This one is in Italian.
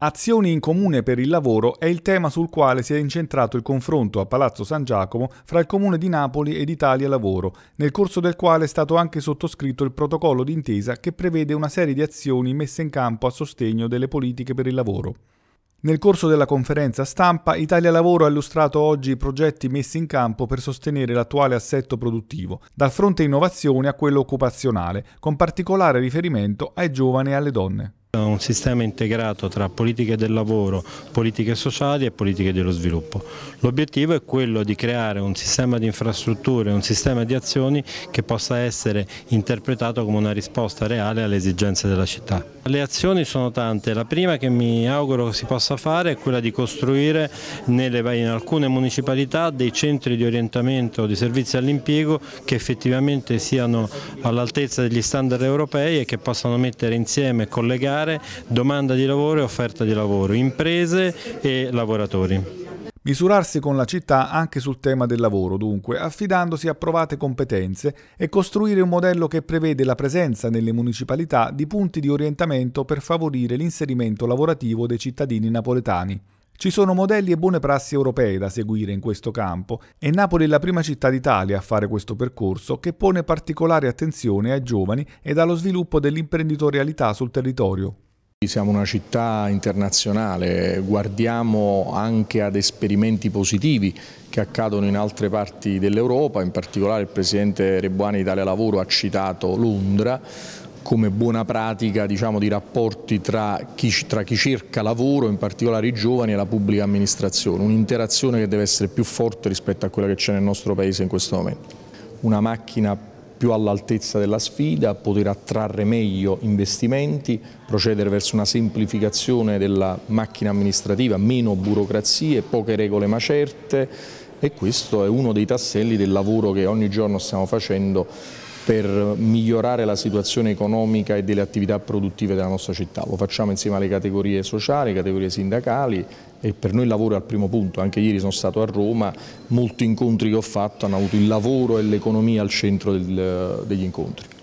Azioni in comune per il lavoro è il tema sul quale si è incentrato il confronto a Palazzo San Giacomo fra il Comune di Napoli ed Italia Lavoro, nel corso del quale è stato anche sottoscritto il protocollo d'intesa che prevede una serie di azioni messe in campo a sostegno delle politiche per il lavoro. Nel corso della conferenza stampa, Italia Lavoro ha illustrato oggi i progetti messi in campo per sostenere l'attuale assetto produttivo, dal fronte innovazione a quello occupazionale, con particolare riferimento ai giovani e alle donne. Eh, un sistema integrato tra politiche del lavoro, politiche sociali e politiche dello sviluppo. L'obiettivo è quello di creare un sistema di infrastrutture, un sistema di azioni che possa essere interpretato come una risposta reale alle esigenze della città. Le azioni sono tante, la prima che mi auguro si possa fare è quella di costruire nelle, in alcune municipalità dei centri di orientamento di servizi all'impiego che effettivamente siano all'altezza degli standard europei e che possano mettere insieme, e collegare integrare domanda di lavoro e offerta di lavoro, imprese e lavoratori. Misurarsi con la città anche sul tema del lavoro, dunque, affidandosi a provate competenze e costruire un modello che prevede la presenza nelle municipalità di punti di orientamento per favorire l'inserimento lavorativo dei cittadini napoletani. Ci sono modelli e buone prassi europee da seguire in questo campo e Napoli è la prima città d'Italia a fare questo percorso che pone particolare attenzione ai giovani ed allo sviluppo dell'imprenditorialità sul territorio. Siamo una città internazionale, guardiamo anche ad esperimenti positivi che accadono in altre parti dell'Europa, in particolare il Presidente Rebuani Italia Lavoro ha citato Londra, come buona pratica diciamo, di rapporti tra chi, tra chi, cerca lavoro, in particolare i giovani, e la pubblica amministrazione, un'interazione che deve essere più forte rispetto a quella che c'è nel nostro Paese in questo momento. Una macchina più all'altezza della sfida, poter attrarre meglio investimenti, procedere verso una semplificazione della macchina amministrativa, meno burocrazie, poche regole ma certe e questo è uno dei tasselli del lavoro che ogni giorno stiamo facendo per migliorare la situazione economica e delle attività produttive della nostra città. Lo facciamo insieme alle categorie sociali, categorie sindacali e per noi il lavoro è al primo punto. Anche ieri sono stato a Roma, molti incontri che ho fatto hanno avuto il lavoro e l'economia al centro del, degli incontri.